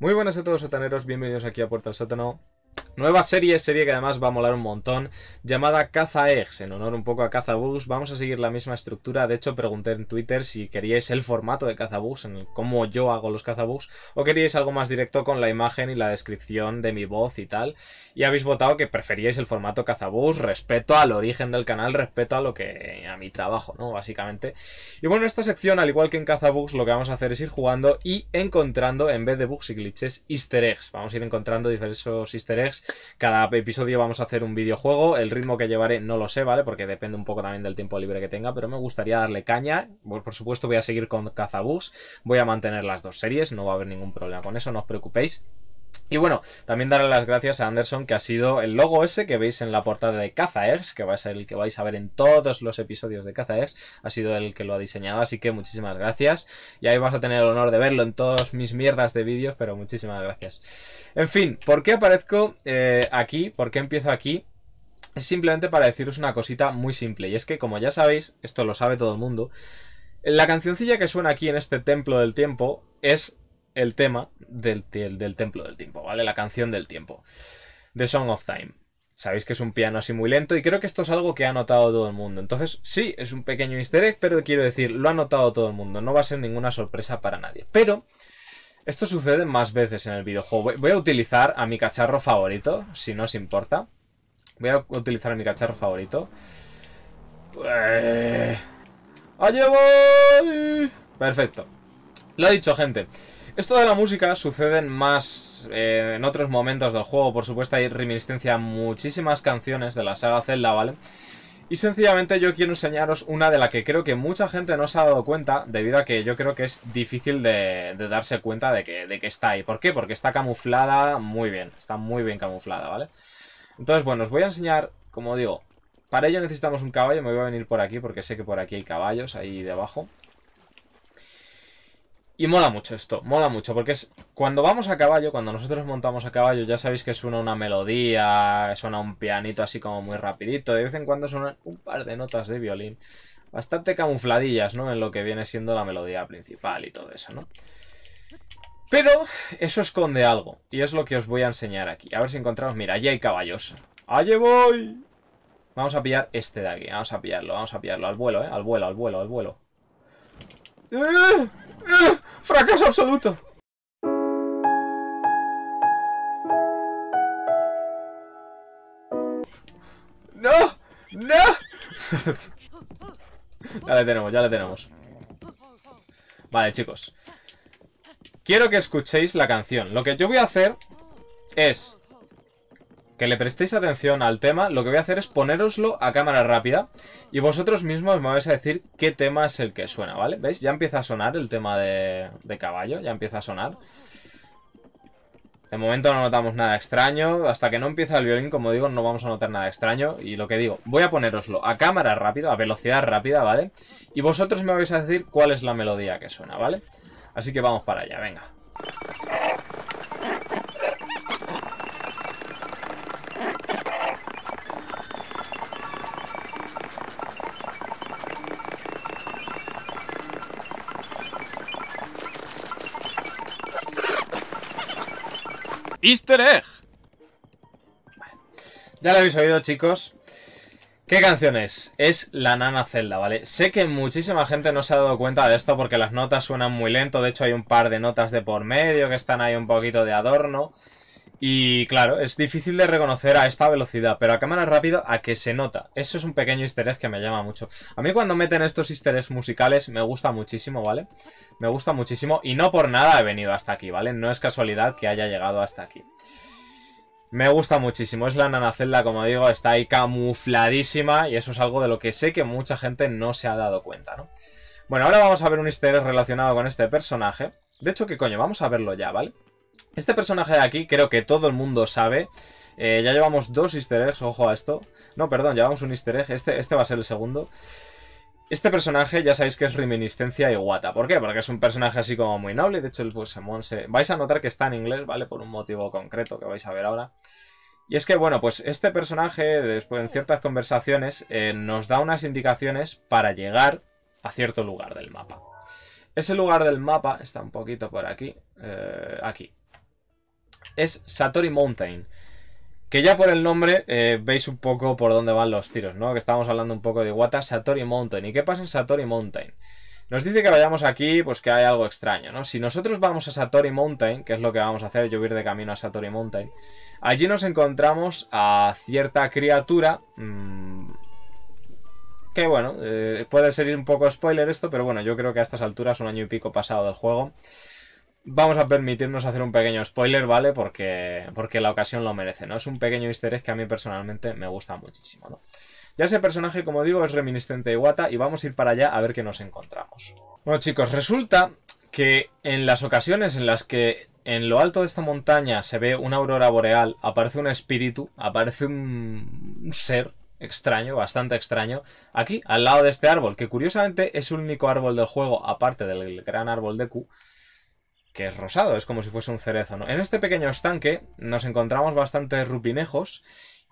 Muy buenas a todos sataneros, bienvenidos aquí a Puerta del Nueva serie, serie que además va a molar un montón, llamada Caza Eggs, en honor un poco a Cazabugs. Vamos a seguir la misma estructura. De hecho, pregunté en Twitter si queríais el formato de Cazabugs, en cómo yo hago los Cazabugs, o queríais algo más directo con la imagen y la descripción de mi voz y tal. Y habéis votado que preferíais el formato Cazabugs, respeto al origen del canal, respeto a lo que. a mi trabajo, ¿no? Básicamente. Y bueno, esta sección, al igual que en Cazabugs, lo que vamos a hacer es ir jugando y encontrando, en vez de bugs y glitches, easter eggs. Vamos a ir encontrando diversos easter eggs cada episodio vamos a hacer un videojuego. El ritmo que llevaré no lo sé, ¿vale? Porque depende un poco también del tiempo libre que tenga, pero me gustaría darle caña. Por supuesto voy a seguir con Cazabugs. Voy a mantener las dos series, no va a haber ningún problema con eso, no os preocupéis. Y bueno, también darle las gracias a Anderson, que ha sido el logo ese que veis en la portada de X que va a ser el que vais a ver en todos los episodios de X ha sido el que lo ha diseñado, así que muchísimas gracias. Y ahí vas a tener el honor de verlo en todas mis mierdas de vídeos, pero muchísimas gracias. En fin, ¿por qué aparezco eh, aquí? ¿Por qué empiezo aquí? Es simplemente para deciros una cosita muy simple, y es que como ya sabéis, esto lo sabe todo el mundo, la cancioncilla que suena aquí en este templo del tiempo es el tema del, templo del tiempo, ¿vale? La canción del tiempo. The Song of Time. Sabéis que es un piano así muy lento y creo que esto es algo que ha notado todo el mundo. Entonces, sí, es un pequeño easter egg, pero quiero decir, lo ha notado todo el mundo. No va a ser ninguna sorpresa para nadie. Pero, esto sucede más veces en el videojuego. Voy a utilizar a mi cacharro favorito, si no os importa. Voy a utilizar a mi cacharro favorito. Eh, voy! Perfecto. Lo dicho, gente. Esto de la música sucede en más eh, en otros momentos del juego. Por supuesto, hay reminiscencia a muchísimas canciones de la saga Zelda, ¿vale? Y sencillamente yo quiero enseñaros una de la que creo que mucha gente no se ha dado cuenta, debido a que yo creo que es difícil de, darse cuenta de que, de que está ahí. ¿Por qué? Porque está camuflada muy bien, está muy bien camuflada, ¿vale? Entonces, bueno, os voy a enseñar, como digo, para ello necesitamos un caballo, me voy a venir por aquí porque sé que por aquí hay caballos, ahí debajo. Y mola mucho esto, mola mucho, porque cuando vamos a caballo, cuando nosotros montamos a caballo, ya sabéis que suena una melodía, suena un pianito así como muy rapidito, de vez en cuando suenan un par de notas de violín, bastante camufladillas, ¿no? En lo que viene siendo la melodía principal y todo eso, ¿no? Pero eso esconde algo, y es lo que os voy a enseñar aquí. A ver si encontramos, mira, allí hay caballos. ¡Allí voy! Vamos a pillar este de aquí, vamos a pillarlo, vamos a pillarlo, al vuelo, ¿eh? Al vuelo, al vuelo, al vuelo. Eh, eh, ¡Fracaso absoluto! ¡No! ¡No! ya le tenemos, ya la tenemos. Vale, chicos. Quiero que escuchéis la canción. Lo que yo voy a hacer es que le prestéis atención al tema, lo que voy a hacer es ponéroslo a cámara rápida y vosotros mismos me vais a decir qué tema es el que suena, ¿vale? ¿Veis? Ya empieza a sonar el tema de, caballo, ya empieza a sonar. De momento no notamos nada extraño, hasta que no empieza el violín, como digo, no vamos a notar nada extraño. Y lo que digo, voy a ponéroslo a cámara rápida, a velocidad rápida, ¿vale? Y vosotros me vais a decir cuál es la melodía que suena, ¿vale? Así que vamos para allá, venga. Easter egg. Ya lo habéis oído, chicos. ¿Qué canción es? Es La Nana Zelda, ¿vale? Sé que muchísima gente no se ha dado cuenta de esto porque las notas suenan muy lento. De hecho, hay un par de notas de por medio que están ahí un poquito de adorno. Y claro, es difícil de reconocer a esta velocidad, pero a cámara rápida a que se nota. Eso es un pequeño easter que me llama mucho. A mí cuando meten estos easter eggs musicales me gusta muchísimo, ¿vale? Me gusta muchísimo y no por nada he venido hasta aquí, ¿vale? No es casualidad que haya llegado hasta aquí. Me gusta muchísimo, es la nanacelda, como digo, está ahí camufladísima y eso es algo de lo que sé que mucha gente no se ha dado cuenta, ¿no? Bueno, ahora vamos a ver un easter relacionado con este personaje. De hecho, ¿qué coño? Vamos a verlo ya, ¿vale? vale este personaje de aquí creo que todo el mundo sabe. Eh, ya llevamos dos easter eggs, ojo a esto. No, perdón, llevamos un easter egg. Este, este va a ser el segundo. Este personaje ya sabéis que es reminiscencia y Guata. ¿Por qué? Porque es un personaje así como muy noble. De hecho, el Pusemon pues, se... Vais a notar que está en inglés, ¿vale? Por un motivo concreto que vais a ver ahora. Y es que, bueno, pues este personaje, después en ciertas conversaciones, eh, nos da unas indicaciones para llegar a cierto lugar del mapa. Ese lugar del mapa está un poquito por aquí. Eh, aquí es Satori Mountain. Que ya por el nombre eh, veis un poco por dónde van los tiros, ¿no? Que estábamos hablando un poco de Iwata, Satori Mountain. ¿Y qué pasa en Satori Mountain? Nos dice que vayamos aquí, pues que hay algo extraño, ¿no? Si nosotros vamos a Satori Mountain, que es lo que vamos a hacer, yo de camino a Satori Mountain, allí nos encontramos a cierta criatura... Mm, que bueno, eh, puede ser un poco spoiler esto, pero bueno, yo creo que a estas alturas, un año y pico pasado del juego vamos a permitirnos hacer un pequeño spoiler, ¿vale? Porque, porque la ocasión lo merece, ¿no? Es un pequeño easter egg que a mí personalmente me gusta muchísimo, ¿no? Ya ese personaje, como digo, es reminiscente de Iwata y vamos a ir para allá a ver qué nos encontramos. Bueno, chicos, resulta que en las ocasiones en las que en lo alto de esta montaña se ve una aurora boreal, aparece un espíritu, aparece un ser extraño, bastante extraño, aquí, al lado de este árbol, que curiosamente es el único árbol del juego, aparte del gran árbol de Q, es rosado, es como si fuese un cerezo. En este pequeño estanque nos encontramos bastantes rupinejos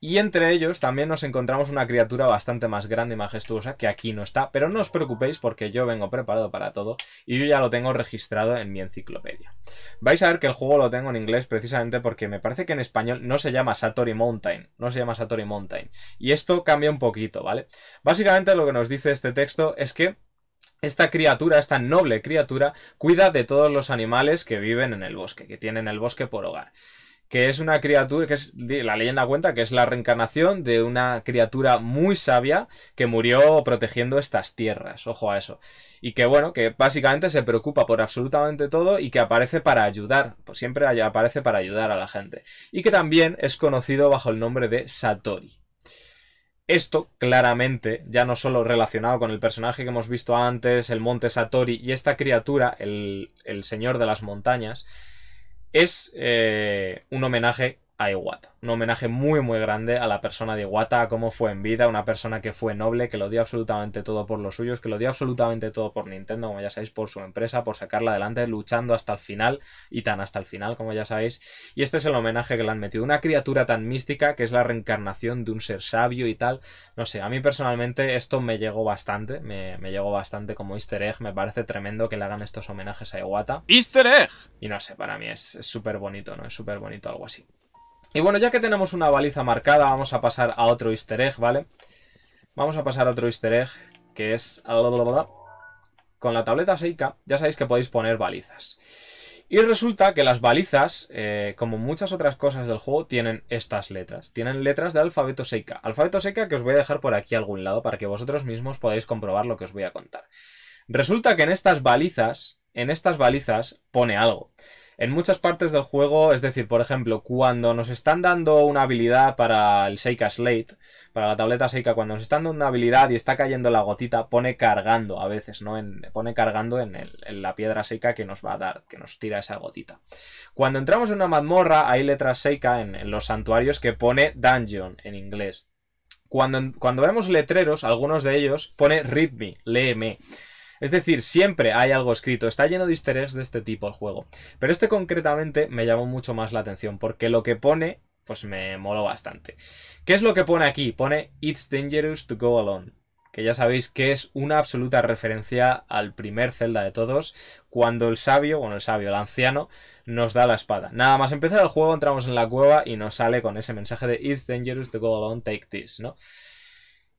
y entre ellos también nos encontramos una criatura bastante más grande y majestuosa que aquí no está, pero no os preocupéis porque yo vengo preparado para todo y yo ya lo tengo registrado en mi enciclopedia. Vais a ver que el juego lo tengo en inglés precisamente porque me parece que en español no se llama Satori Mountain, no se llama Satori Mountain. Y esto cambia un poquito, ¿vale? Básicamente lo que nos dice este texto es que esta criatura, esta noble criatura, cuida de todos los animales que viven en el bosque, que tienen el bosque por hogar que es una criatura, que es, la leyenda cuenta que es la reencarnación de una criatura muy sabia que murió protegiendo estas tierras, ojo a eso. Y que bueno, que básicamente se preocupa por absolutamente todo y que aparece para ayudar, pues siempre aparece para ayudar a la gente. Y que también es conocido bajo el nombre de Satori. Esto, claramente, ya no solo relacionado con el personaje que hemos visto antes, el monte Satori y esta criatura, el, el señor de las montañas, es eh, un homenaje a Iwata. Un homenaje muy, muy grande a la persona de Iwata, a cómo fue en vida, una persona que fue noble, que lo dio absolutamente todo por los suyos, que lo dio absolutamente todo por Nintendo, como ya sabéis, por su empresa, por sacarla adelante, luchando hasta el final, y tan hasta el final, como ya sabéis. Y este es el homenaje que le han metido. Una criatura tan mística que es la reencarnación de un ser sabio y tal. No sé, a mí personalmente esto me llegó bastante, me, llegó bastante como easter egg, me parece tremendo que le hagan estos homenajes a Iwata. ¡Easter egg! Y no sé, para mí es súper bonito, ¿no? Es súper bonito algo así. Y bueno, ya que tenemos una baliza marcada, vamos a pasar a otro easter egg, ¿vale? Vamos a pasar a otro easter egg, que es... Con la tableta Seika, ya sabéis que podéis poner balizas. Y resulta que las balizas, eh, como muchas otras cosas del juego, tienen estas letras. Tienen letras de alfabeto Seika. Alfabeto Seika que os voy a dejar por aquí a algún lado para que vosotros mismos podáis comprobar lo que os voy a contar. Resulta que en estas balizas, en estas balizas, pone algo. En muchas partes del juego, es decir, por ejemplo, cuando nos están dando una habilidad para el Seika Slate, para la tableta Seika, cuando nos están dando una habilidad y está cayendo la gotita, pone cargando a veces, ¿no? pone cargando en, la piedra Seika que nos va a dar, que nos tira esa gotita. Cuando entramos en una mazmorra, hay letras Seika en, los santuarios que pone dungeon en inglés. Cuando, cuando vemos letreros, algunos de ellos pone read me, léeme. Es decir, siempre hay algo escrito, está lleno de easter de este tipo el juego. Pero este concretamente me llamó mucho más la atención, porque lo que pone, pues me moló bastante. ¿Qué es lo que pone aquí? Pone It's dangerous to go alone que ya sabéis que es una absoluta referencia al primer Zelda de todos, cuando el sabio, bueno, el sabio, el anciano, nos da la espada. Nada más empezar el juego, entramos en la cueva y nos sale con ese mensaje de It's dangerous to go alone, take this, ¿no?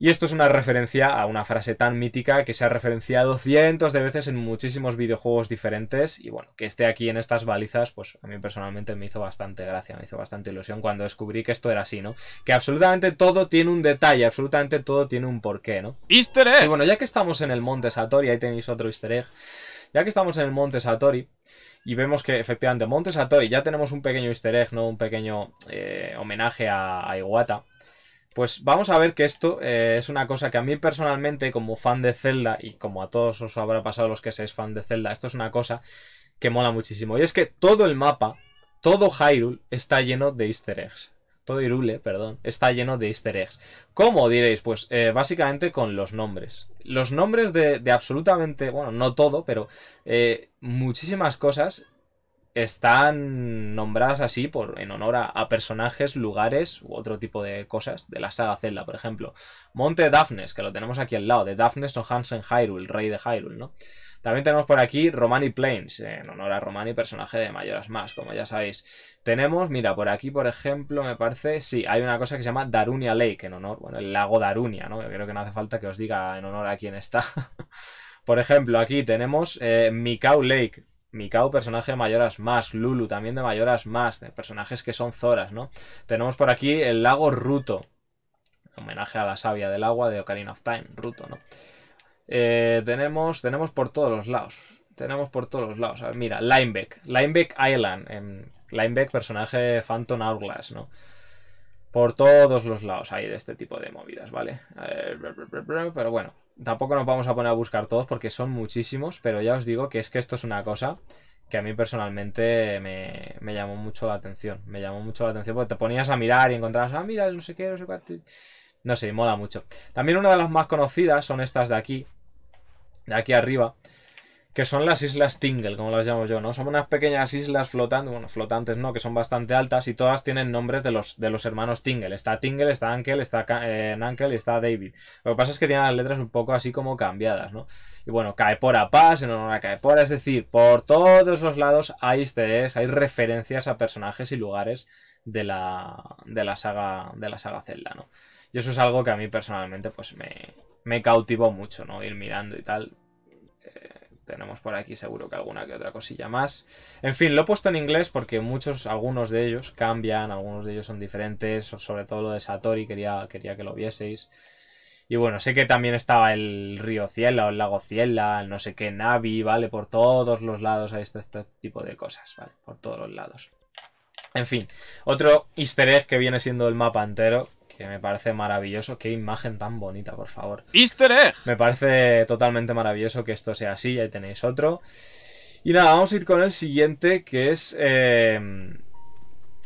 Y esto es una referencia a una frase tan mítica que se ha referenciado cientos de veces en muchísimos videojuegos diferentes y bueno, que esté aquí en estas balizas, pues a mí personalmente me hizo bastante gracia, me hizo bastante ilusión cuando descubrí que esto era así, ¿no? Que absolutamente todo tiene un detalle, absolutamente todo tiene un porqué, ¿no? Easter egg. Y bueno, ya que estamos en el monte Satori, ahí tenéis otro easter egg, ya que estamos en el monte Satori, y vemos que efectivamente Monte Satori ya tenemos un pequeño easter egg, ¿no? Un pequeño eh, homenaje a, a, Iwata. Pues vamos a ver que esto eh, es una cosa que a mí personalmente, como fan de Zelda, y como a todos os habrá pasado los que seáis fan de Zelda, esto es una cosa que mola muchísimo. Y es que todo el mapa, todo Hyrule, está lleno de easter eggs. Todo Hyrule, perdón, está lleno de easter eggs. ¿Cómo diréis? Pues eh, básicamente con los nombres. Los nombres de, absolutamente, bueno, no todo, pero eh, muchísimas cosas están nombradas así por, en honor a, personajes, lugares u otro tipo de cosas de la saga Zelda, por ejemplo. Monte Daphnes, que lo tenemos aquí al lado, de Daphnes o Hansen Hyrule, rey de Hyrule, ¿no? También tenemos por aquí Romani Plains, en honor a Romani, personaje de Mayoras Más, como ya sabéis. Tenemos, mira, por aquí, por ejemplo, me parece, sí, hay una cosa que se llama Darunia Lake, en honor, bueno, el lago Darunia, ¿no? creo que no hace falta que os diga en honor a quién está. por ejemplo, aquí tenemos eh, Lake, Mikao, personaje de mayoras más, Lulu también de mayoras más, de personajes que son Zoras, ¿no? Tenemos por aquí el lago Ruto, homenaje a la savia del agua de Ocarina of Time, Ruto, ¿no? Eh, tenemos, tenemos por todos los lados, tenemos por todos los lados. A ver, mira, Limebeck. Limebeck Island, en personaje Phantom Hourglass, ¿no? por todos los lados hay de este tipo de movidas, ¿vale? Eh, pero bueno, tampoco nos vamos a poner a buscar todos porque son muchísimos, pero ya os digo que es que esto es una cosa que a mí personalmente me, llamó mucho la atención. Me llamó mucho la atención porque te ponías a mirar y encontrabas, ah, mira, no sé qué, no sé cuánto. No sé, mola mucho. También una de las más conocidas son estas de aquí, de aquí arriba, que son las islas Tingle, como las llamo yo, ¿no? Son unas pequeñas islas flotantes, bueno, flotantes no, que son bastante altas y todas tienen nombres de los, de los hermanos Tingle. Está Tingle, está Ankel, está eh, Nankel, y está David. Lo que pasa es que tienen las letras un poco así como cambiadas, ¿no? Y bueno, cae por Paz, en honor a Caepora, es decir, por todos los lados hay ustedes, hay referencias a personajes y lugares de la, de la saga, de la saga Zelda, ¿no? Y eso es algo que a mí personalmente, pues me, me cautivó mucho, ¿no? Ir mirando y tal tenemos por aquí seguro que alguna que otra cosilla más. En fin, lo he puesto en inglés porque muchos, algunos de ellos cambian, algunos de ellos son diferentes, sobre todo lo de Satori, quería, quería que lo vieseis. Y bueno, sé que también estaba el río Ciela o el lago Ciela, el no sé qué Navi, ¿vale? Por todos los lados hay este, este tipo de cosas, ¿vale? Por todos los lados. En fin, otro easter egg que viene siendo el mapa entero, que me parece maravilloso. Qué imagen tan bonita, por favor. Easter Me parece totalmente maravilloso que esto sea así, ahí tenéis otro. Y nada, vamos a ir con el siguiente, que es... Em,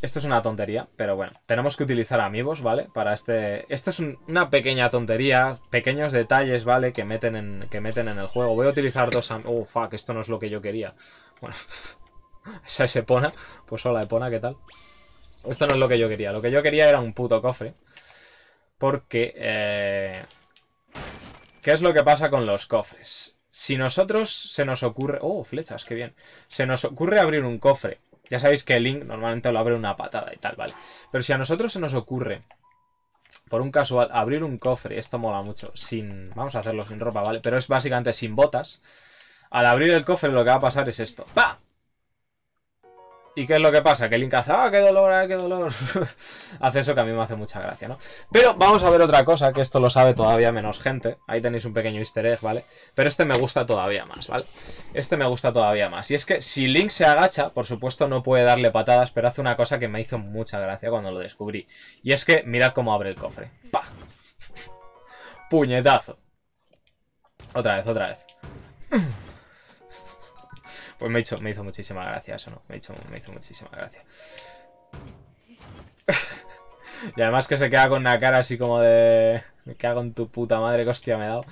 esto es una tontería, pero bueno, tenemos que utilizar amigos, ¿vale? Para este... Esto es una pequeña tontería, pequeños detalles, ¿vale? Que meten en, que meten en el juego. Voy a utilizar dos amigos... Oh, fuck, esto no es lo que yo quería. Bueno, esa es Epona. Pues hola, Epona, ¿qué tal? Esto no es lo que yo quería. Lo que yo quería era un puto cofre. Porque... Eh, ¿Qué es lo que pasa con los cofres? Si nosotros se nos ocurre... ¡Oh, flechas! ¡Qué bien! Se nos ocurre abrir un cofre. Ya sabéis que el Link normalmente lo abre una patada y tal, ¿vale? Pero si a nosotros se nos ocurre por un casual, abrir un cofre, esto mola mucho, sin, vamos a hacerlo sin ropa, ¿vale? Pero es básicamente sin botas. Al abrir el cofre lo que va a pasar es esto. ¡Pah! ¿Y qué es lo que pasa? Que Link hace, ah, qué dolor, ah, qué dolor. hace eso que a mí me hace mucha gracia, ¿no? Pero vamos a ver otra cosa, que esto lo sabe todavía menos gente. Ahí tenéis un pequeño easter egg, ¿vale? Pero este me gusta todavía más, ¿vale? Este me gusta todavía más. Y es que si Link se agacha, por supuesto no puede darle patadas, pero hace una cosa que me hizo mucha gracia cuando lo descubrí. Y es que mirad cómo abre el cofre. ¡Pa! Puñetazo. Otra vez, otra vez. Pues me hizo, me hizo muchísima gracia eso, ¿no? Me hizo, me hizo muchísima gracia. y además que se queda con una cara así como de... Me cago en tu puta madre, hostia me ha dado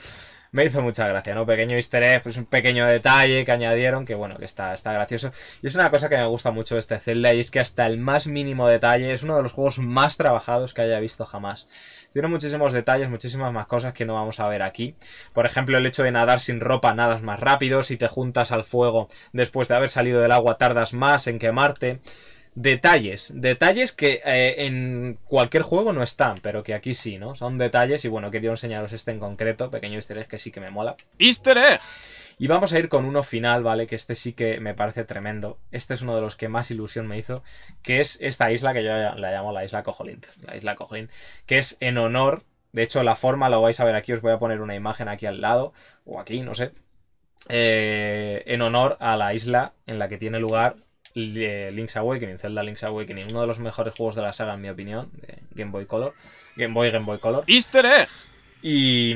me hizo mucha gracia, ¿no? Pequeño easter egg, pues un pequeño detalle que añadieron, que bueno, que está, está gracioso. Y es una cosa que me gusta mucho de este Zelda, y es que hasta el más mínimo detalle es uno de los juegos más trabajados que haya visto jamás. Tiene muchísimos detalles, muchísimas más cosas que no vamos a ver aquí. Por ejemplo, el hecho de nadar sin ropa nadas más rápido, si te juntas al fuego después de haber salido del agua tardas más en quemarte detalles, detalles que eh, en cualquier juego no están, pero que aquí sí, ¿no? Son detalles y bueno, quería enseñaros este en concreto, pequeño easter egg que sí que me mola. ¡Easter egg! Y vamos a ir con uno final, ¿vale? Que este sí que me parece tremendo. Este es uno de los que más ilusión me hizo, que es esta isla que yo la llamo la isla Cojolín, la isla Cojolín, que es en honor, de hecho la forma lo vais a ver aquí, os voy a poner una imagen aquí al lado, o aquí, no sé, eh, en honor a la isla en la que tiene lugar Link's Awakening, Zelda Link's Awakening, uno de los mejores juegos de la saga, en mi opinión, de Game Boy Color. Game Boy, Game Boy Color. ¡Easter egg! Y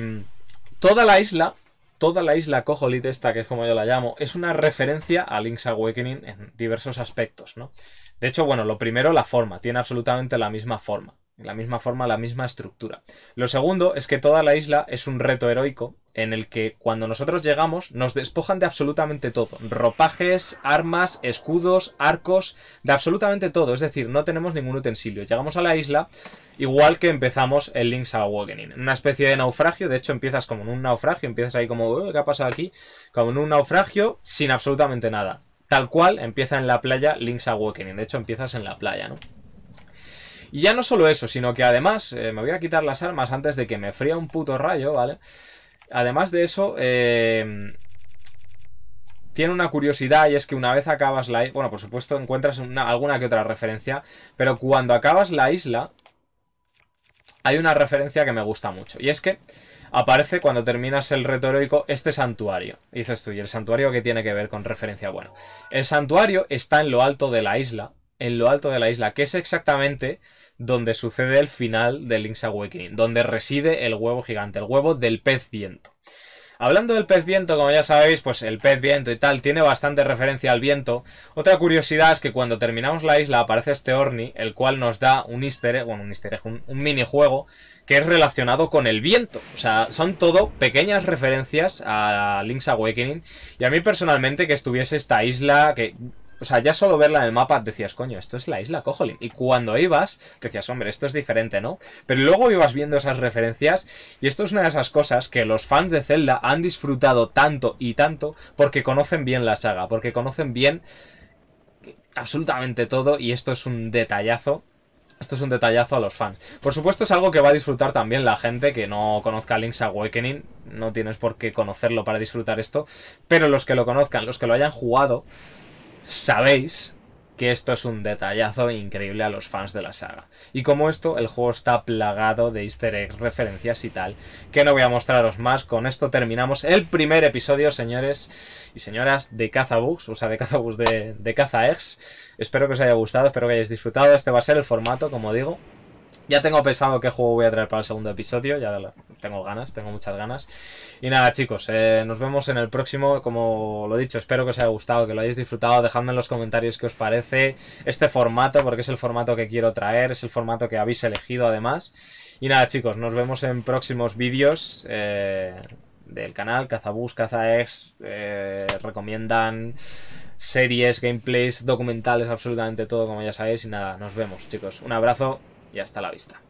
toda la isla, toda la isla Cojolit, esta que es como yo la llamo, es una referencia a Link's Awakening en diversos aspectos, ¿no? De hecho, bueno, lo primero, la forma, tiene absolutamente la misma forma. La misma forma, la misma estructura. Lo segundo es que toda la isla es un reto heroico en el que cuando nosotros llegamos nos despojan de absolutamente todo. Ropajes, armas, escudos, arcos, de absolutamente todo. Es decir, no tenemos ningún utensilio. Llegamos a la isla igual que empezamos el Link's Awakening. Una especie de naufragio. De hecho, empiezas como en un naufragio. Empiezas ahí como, ¿qué ha pasado aquí? Como en un naufragio sin absolutamente nada. Tal cual empieza en la playa Link's Awakening. De hecho, empiezas en la playa, ¿no? Y ya no solo eso, sino que además, eh, me voy a quitar las armas antes de que me fría un puto rayo, ¿vale? Además de eso, eh, tiene una curiosidad y es que una vez acabas la isla, bueno, por supuesto encuentras alguna que otra referencia, pero cuando acabas la isla hay una referencia que me gusta mucho y es que aparece cuando terminas el reto heroico este santuario. Dices tú, ¿y el santuario qué tiene que ver con referencia? Bueno, el santuario está en lo alto de la isla en lo alto de la isla, que es exactamente donde sucede el final de Link's Awakening, donde reside el huevo gigante, el huevo del pez viento. Hablando del pez viento, como ya sabéis, pues el pez viento y tal tiene bastante referencia al viento. Otra curiosidad es que cuando terminamos la isla aparece este Orni, el cual nos da un easter bueno, un easter un, minijuego que es relacionado con el viento. O sea, son todo pequeñas referencias a Link's Awakening. Y a mí personalmente que estuviese esta isla, que o sea, ya solo verla en el mapa decías, coño, esto es la isla cojolín. Y cuando ibas, decías, hombre, esto es diferente, ¿no? Pero luego ibas viendo esas referencias y esto es una de esas cosas que los fans de Zelda han disfrutado tanto y tanto porque conocen bien la saga, porque conocen bien absolutamente todo y esto es un detallazo esto es un detallazo a los fans. Por supuesto, es algo que va a disfrutar también la gente que no conozca Link's Awakening. No tienes por qué conocerlo para disfrutar esto. Pero los que lo conozcan, los que lo hayan jugado, sabéis que esto es un detallazo increíble a los fans de la saga. Y como esto, el juego está plagado de easter eggs, referencias y tal, que no voy a mostraros más. Con esto terminamos el primer episodio, señores y señoras, de Cazabugs, o sea, de Cazabugs de, de Espero que os haya gustado, espero que hayáis disfrutado. Este va a ser el formato, como digo, ya tengo pensado qué juego voy a traer para el segundo episodio. Ya tengo ganas, tengo muchas ganas. Y nada, chicos, eh, nos vemos en el próximo. Como lo he dicho, espero que os haya gustado, que lo hayáis disfrutado. Dejadme en los comentarios qué os parece este formato, porque es el formato que quiero traer, es el formato que habéis elegido además. Y nada, chicos, nos vemos en próximos vídeos. Eh, del canal, Cazabus, Cazaex, eh, recomiendan series, gameplays, documentales, absolutamente todo, como ya sabéis. Y nada, nos vemos, chicos. Un abrazo y hasta la vista.